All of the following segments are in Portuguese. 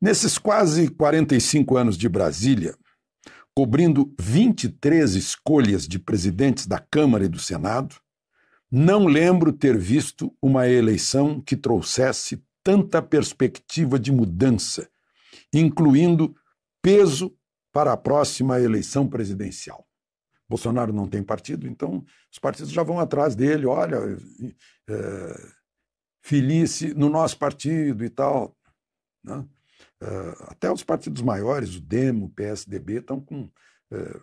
Nesses quase 45 anos de Brasília, cobrindo 23 escolhas de presidentes da Câmara e do Senado, não lembro ter visto uma eleição que trouxesse tanta perspectiva de mudança, incluindo peso para a próxima eleição presidencial. Bolsonaro não tem partido, então os partidos já vão atrás dele. Olha, é, no nosso partido e tal. Né? Uh, até os partidos maiores, o DEM, o PSDB, estão com uh,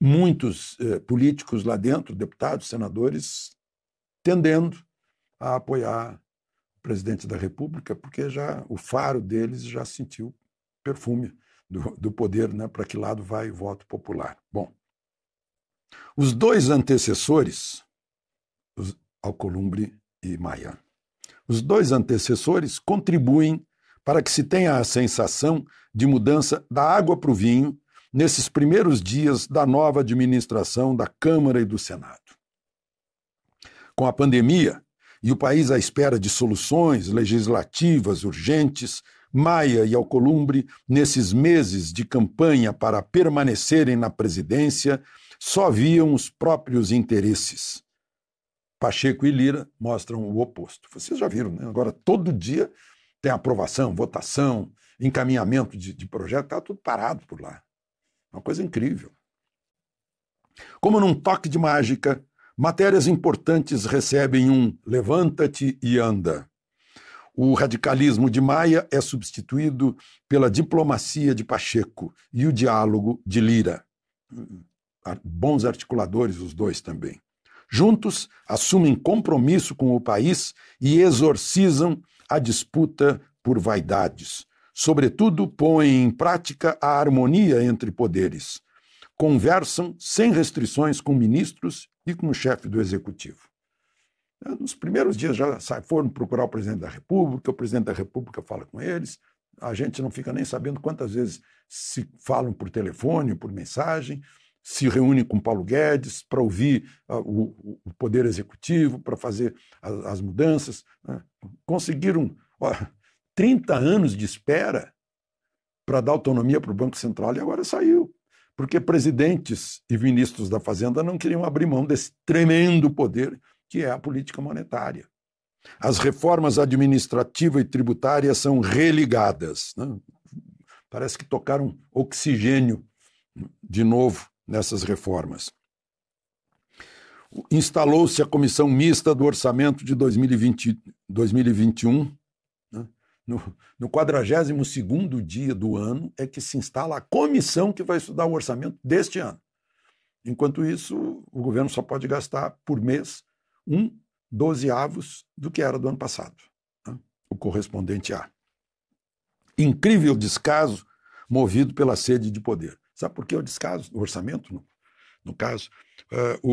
muitos uh, políticos lá dentro, deputados, senadores, tendendo a apoiar o presidente da República, porque já o faro deles já sentiu perfume do, do poder, né, para que lado vai o voto popular. Bom, os dois antecessores, os Alcolumbre e Maia, os dois antecessores contribuem para que se tenha a sensação de mudança da água para o vinho nesses primeiros dias da nova administração da Câmara e do Senado. Com a pandemia e o país à espera de soluções legislativas urgentes, Maia e Alcolumbre, nesses meses de campanha para permanecerem na presidência, só viam os próprios interesses. Pacheco e Lira mostram o oposto. Vocês já viram, né? Agora, todo dia tem aprovação, votação, encaminhamento de, de projeto, está tudo parado por lá. É uma coisa incrível. Como num toque de mágica, matérias importantes recebem um levanta-te e anda. O radicalismo de Maia é substituído pela diplomacia de Pacheco e o diálogo de Lira. Hum, bons articuladores, os dois também. Juntos, assumem compromisso com o país e exorcizam a disputa por vaidades. Sobretudo, põem em prática a harmonia entre poderes. Conversam sem restrições com ministros e com o chefe do executivo. Nos primeiros dias já foram procurar o presidente da República, o presidente da República fala com eles, a gente não fica nem sabendo quantas vezes se falam por telefone, por mensagem, se reúne com Paulo Guedes para ouvir uh, o, o, Poder Executivo, para fazer as, as mudanças. Né? Conseguiram ó, 30 anos de espera para dar autonomia para o Banco Central e agora saiu. Porque presidentes e ministros da Fazenda não queriam abrir mão desse tremendo poder que é a política monetária. As reformas administrativa e tributária são religadas. Né? Parece que tocaram oxigênio de novo nessas reformas. Instalou-se a comissão mista do orçamento de 2020, 2021. Né? No, no 42 dia do ano é que se instala a comissão que vai estudar o orçamento deste ano. Enquanto isso, o governo só pode gastar por mês um dozeavos do que era do ano passado, né? o correspondente A. Incrível descaso movido pela sede de poder. Sabe por que o descaso do orçamento, no, no caso? Uh,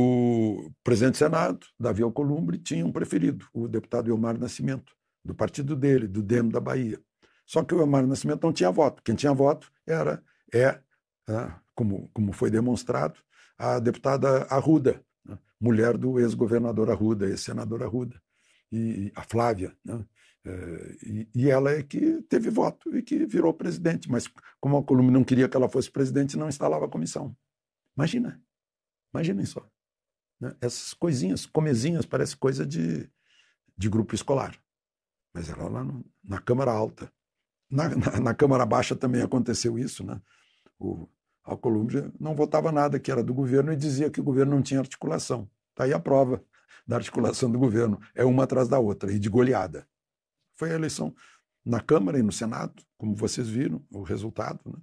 o presidente do Senado, Davi Alcolumbre, tinha um preferido, o deputado Elmar Nascimento, do partido dele, do DEM da Bahia. Só que o Elmar Nascimento não tinha voto. Quem tinha voto era, é, uh, como, como foi demonstrado, a deputada Arruda, né? mulher do ex-governador Arruda, ex-senador Arruda, e a Flávia. Né? Eh, e, e, ela é que teve voto e que virou presidente, mas como a Columna não queria que ela fosse presidente, não instalava a comissão. Imagina, imaginem só. Né? Essas coisinhas, comezinhas, parece coisa de, de grupo escolar. Mas era lá no, na Câmara Alta. Na, na, na, Câmara Baixa também aconteceu isso, né? O Alcolumbre não votava nada que era do governo e dizia que o governo não tinha articulação. Está aí a prova da articulação do governo. É uma atrás da outra e de goleada. Foi a eleição na Câmara e no Senado, como vocês viram, o resultado. Né?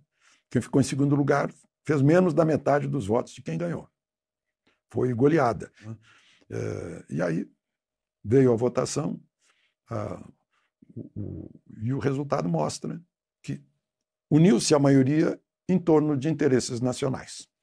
Quem ficou em segundo lugar fez menos da metade dos votos de quem ganhou. Foi goleada. Né? Eh, e aí veio a votação, a, o, o, e o resultado mostra que uniu-se a maioria em torno de interesses nacionais.